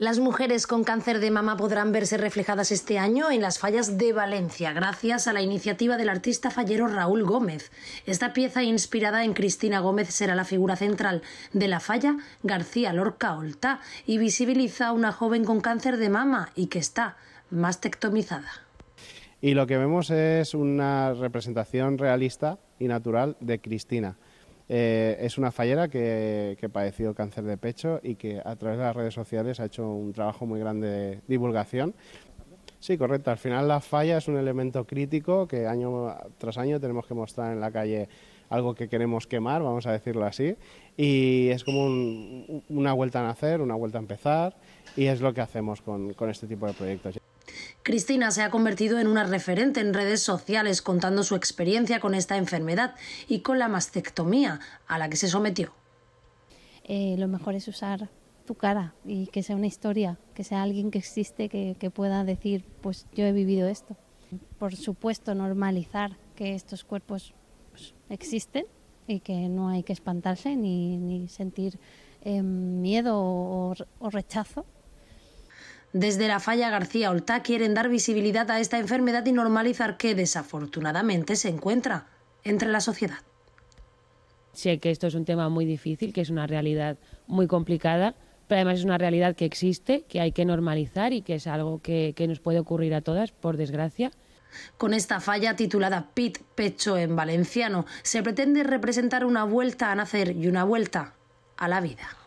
Las mujeres con cáncer de mama podrán verse reflejadas este año en las fallas de Valencia, gracias a la iniciativa del artista fallero Raúl Gómez. Esta pieza, inspirada en Cristina Gómez, será la figura central de la falla García Lorca Olta y visibiliza a una joven con cáncer de mama y que está mastectomizada. Y lo que vemos es una representación realista y natural de Cristina. Eh, es una fallera que, ha padeció cáncer de pecho y que a través de las redes sociales ha hecho un trabajo muy grande de divulgación. Sí, correcto. Al final la falla es un elemento crítico que año tras año tenemos que mostrar en la calle algo que queremos quemar, vamos a decirlo así, y es como una vuelta a nacer, una vuelta a empezar, y es lo que hacemos con este tipo de proyectos. Cristina se ha convertido en una referente en redes sociales contando su experiencia con esta enfermedad y con la mastectomía a la que se sometió. Eh, lo mejor es usar tu cara y que sea una historia, que sea alguien que existe que, pueda decir, pues yo he vivido esto. Por supuesto, normalizar que estos cuerpos pues, existen y que no hay que espantarse ni, sentir eh, miedo o rechazo desde la falla García Oltá quieren dar visibilidad a esta enfermedad y normalizar que desafortunadamente se encuentra entre la sociedad. Sé que esto es un tema muy difícil, que es una realidad muy complicada, pero además es una realidad que existe, que hay que normalizar y que es algo que, que nos puede ocurrir a todas, por desgracia. Con esta falla titulada Pit Pecho en valenciano se pretende representar una vuelta a nacer y una vuelta a la vida.